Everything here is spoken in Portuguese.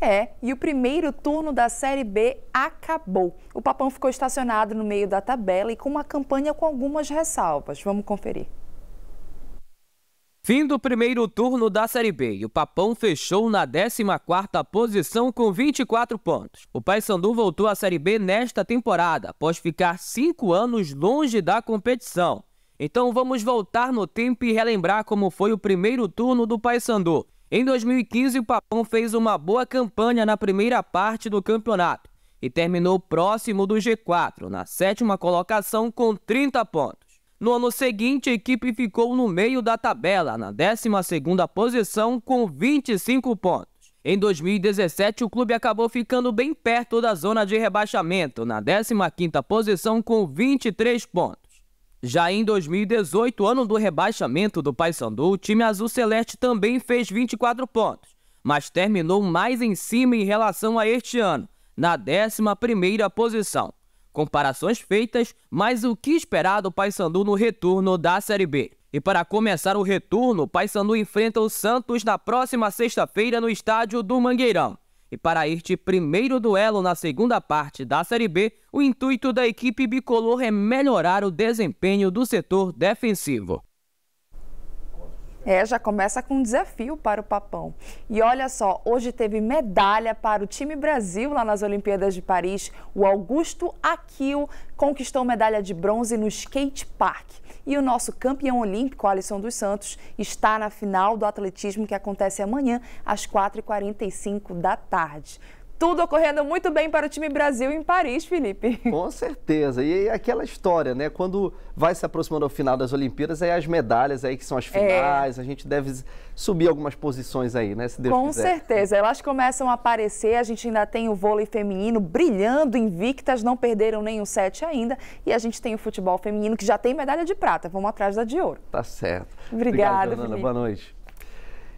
É, e o primeiro turno da Série B acabou. O Papão ficou estacionado no meio da tabela e com uma campanha com algumas ressalvas. Vamos conferir. Fim do primeiro turno da Série B e o Papão fechou na 14ª posição com 24 pontos. O Paysandu voltou à Série B nesta temporada, após ficar cinco anos longe da competição. Então vamos voltar no tempo e relembrar como foi o primeiro turno do Paysandu. Em 2015, o Papão fez uma boa campanha na primeira parte do campeonato e terminou próximo do G4, na sétima colocação com 30 pontos. No ano seguinte, a equipe ficou no meio da tabela, na 12 posição com 25 pontos. Em 2017, o clube acabou ficando bem perto da zona de rebaixamento, na 15ª posição com 23 pontos. Já em 2018, ano do rebaixamento do Paysandu, o time azul celeste também fez 24 pontos, mas terminou mais em cima em relação a este ano, na 11ª posição. Comparações feitas, mas o que esperar do Paysandu no retorno da Série B? E para começar o retorno, o Paysandu enfrenta o Santos na próxima sexta-feira no estádio do Mangueirão. E para este primeiro duelo na segunda parte da Série B, o intuito da equipe bicolor é melhorar o desempenho do setor defensivo. É, já começa com um desafio para o Papão. E olha só, hoje teve medalha para o time Brasil lá nas Olimpíadas de Paris. O Augusto Aquil conquistou medalha de bronze no skate park. E o nosso campeão olímpico, Alisson dos Santos, está na final do atletismo que acontece amanhã às 4h45 da tarde tudo ocorrendo muito bem para o time Brasil em Paris, Felipe. Com certeza. E é aquela história, né? Quando vai se aproximando ao final das Olimpíadas, aí as medalhas aí que são as é. finais, é. a gente deve subir algumas posições aí, né? Se Deus Com quiser. certeza. Elas começam a aparecer, a gente ainda tem o vôlei feminino brilhando, invictas, não perderam nenhum set ainda. E a gente tem o futebol feminino que já tem medalha de prata. Vamos atrás da de ouro. Tá certo. Obrigada, Obrigado, Felipe. Boa noite.